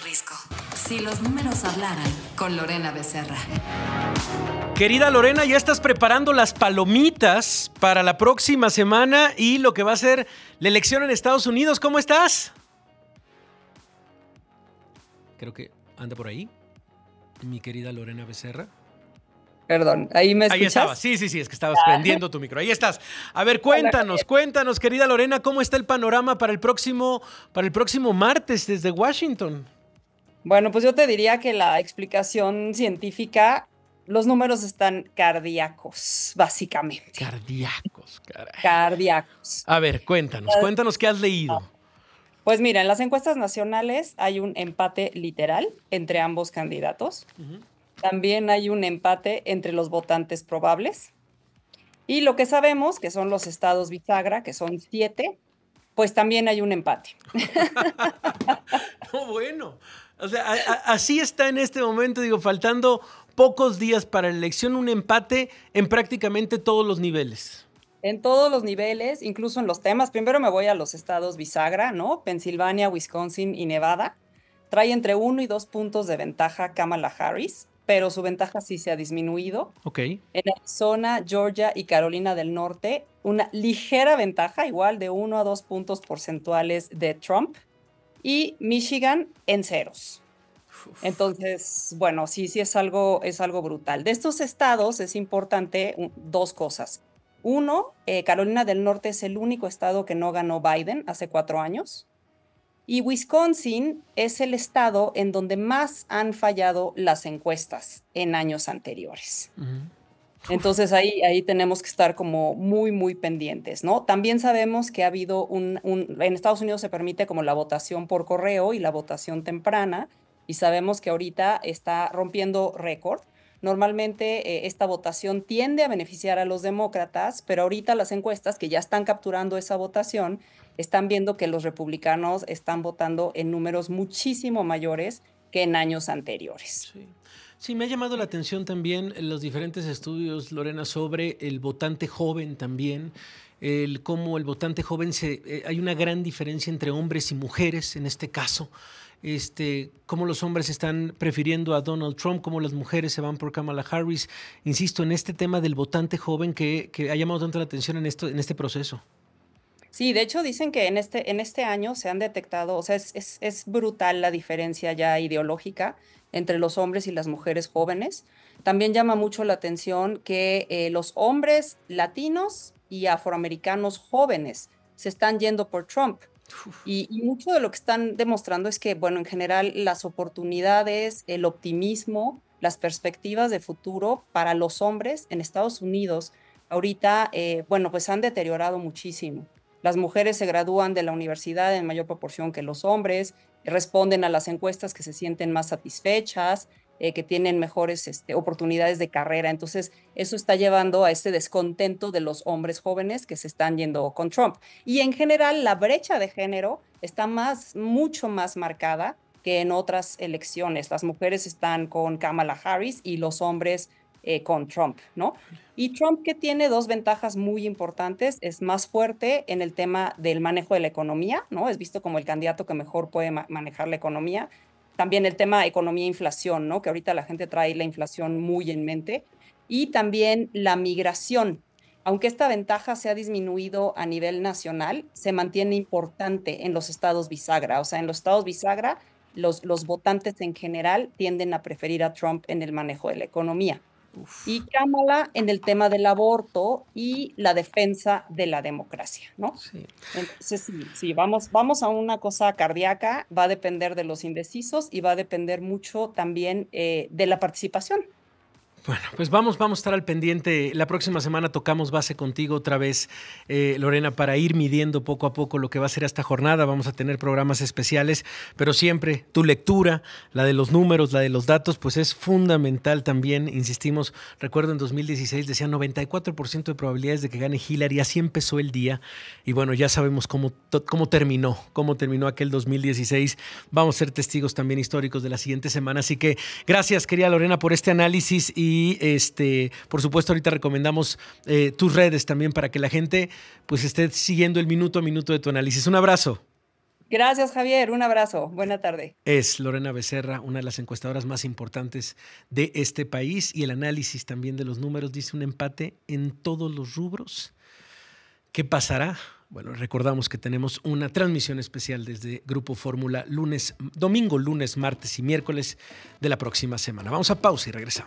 Risco. Si los números hablaran con Lorena Becerra. Querida Lorena, ya estás preparando las palomitas para la próxima semana y lo que va a ser la elección en Estados Unidos. ¿Cómo estás? Creo que anda por ahí. Mi querida Lorena Becerra. Perdón, ahí me escuchas. Ahí estaba, sí, sí, sí, es que estabas prendiendo tu micro. Ahí estás. A ver, cuéntanos, cuéntanos, querida Lorena, ¿cómo está el panorama para el próximo, para el próximo martes desde Washington? Bueno, pues yo te diría que la explicación científica, los números están cardíacos, básicamente. Cardíacos, caray. Cardíacos. A ver, cuéntanos, cuéntanos qué has leído. Pues mira, en las encuestas nacionales hay un empate literal entre ambos candidatos. También hay un empate entre los votantes probables. Y lo que sabemos, que son los estados bisagra, que son siete, pues también hay un empate. no, bueno. O sea, así está en este momento, digo, faltando pocos días para la elección, un empate en prácticamente todos los niveles. En todos los niveles, incluso en los temas. Primero me voy a los estados bisagra, ¿no? Pensilvania, Wisconsin y Nevada. Trae entre uno y dos puntos de ventaja Kamala Harris, pero su ventaja sí se ha disminuido. Ok. En Arizona, Georgia y Carolina del Norte, una ligera ventaja, igual de uno a dos puntos porcentuales de Trump y Michigan en ceros. Entonces, bueno, sí, sí es algo, es algo brutal. De estos estados es importante dos cosas. Uno, eh, Carolina del Norte es el único estado que no ganó Biden hace cuatro años. Y Wisconsin es el estado en donde más han fallado las encuestas en años anteriores. Entonces ahí, ahí tenemos que estar como muy, muy pendientes, ¿no? También sabemos que ha habido un, en Estados Unidos se permite como la votación por correo y la votación temprana, y sabemos que ahorita está rompiendo récord. Normalmente eh, esta votación tiende a beneficiar a los demócratas, pero ahorita las encuestas que ya están capturando esa votación están viendo que los republicanos están votando en números muchísimo mayores que en años anteriores. Sí. Sí, me ha llamado la atención también los diferentes estudios, Lorena, sobre el votante joven también el cómo el votante joven se eh, hay una gran diferencia entre hombres y mujeres en este caso este, cómo los hombres están prefiriendo a Donald Trump, cómo las mujeres se van por Kamala Harris. Insisto, en este tema del votante joven que, que ha llamado tanto la atención en, esto, en este proceso. Sí, de hecho dicen que en este, en este año se han detectado, o sea, es, brutal la diferencia ya ideológica entre los hombres y las mujeres jóvenes. También llama mucho la atención que eh, los hombres latinos y afroamericanos jóvenes se están yendo por Trump. Y, mucho de lo que están demostrando es que, bueno, en general las oportunidades, el optimismo, las perspectivas de futuro para los hombres en Estados Unidos ahorita, eh, bueno, pues han deteriorado muchísimo. Las mujeres se gradúan de la universidad en mayor proporción que los hombres, responden a las encuestas que se sienten más satisfechas, eh, que tienen mejores este, oportunidades de carrera. Entonces, eso está llevando a este descontento de los hombres jóvenes que se están yendo con Trump. Y en general, la brecha de género está más, mucho más marcada que en otras elecciones. Las mujeres están con Kamala Harris y los hombres eh, con Trump, ¿no? Y Trump que tiene dos ventajas muy importantes, es más fuerte en el tema del manejo de la economía, ¿no? Es visto como el candidato que mejor puede manejar la economía. También el tema economía-inflación, e ¿no? Que ahorita la gente trae la inflación muy en mente. Y también la migración. Aunque esta ventaja se ha disminuido a nivel nacional, se mantiene importante en los estados bisagra. O sea, en los estados bisagra, los, los votantes en general tienden a preferir a Trump en el manejo de la economía y Kamala en el tema del aborto y la defensa de la democracia, ¿no? Sí. Entonces, sí, vamos, vamos a una cosa cardíaca, va a depender de los indecisos y va a depender mucho también eh, de la participación bueno, pues vamos, vamos a estar al pendiente. La próxima semana tocamos base contigo otra vez, eh, Lorena, para ir midiendo poco a poco lo que va a ser esta jornada. Vamos a tener programas especiales, pero siempre tu lectura, la de los números, la de los datos, pues es fundamental también. Insistimos, recuerdo en 2016 decían 94% de probabilidades de que gane Hillary, así empezó el día. Y bueno, ya sabemos cómo, cómo terminó, cómo terminó aquel 2016. Vamos a ser testigos también históricos de la siguiente semana. Así que gracias, querida Lorena, por este análisis y y este, por supuesto, ahorita recomendamos eh, tus redes también para que la gente pues esté siguiendo el minuto a minuto de tu análisis. Un abrazo. Gracias, Javier. Un abrazo. Buena tarde. Es Lorena Becerra, una de las encuestadoras más importantes de este país y el análisis también de los números dice un empate en todos los rubros. ¿Qué pasará? Bueno, recordamos que tenemos una transmisión especial desde Grupo Fórmula lunes, domingo, lunes, martes y miércoles de la próxima semana. Vamos a pausa y regresamos.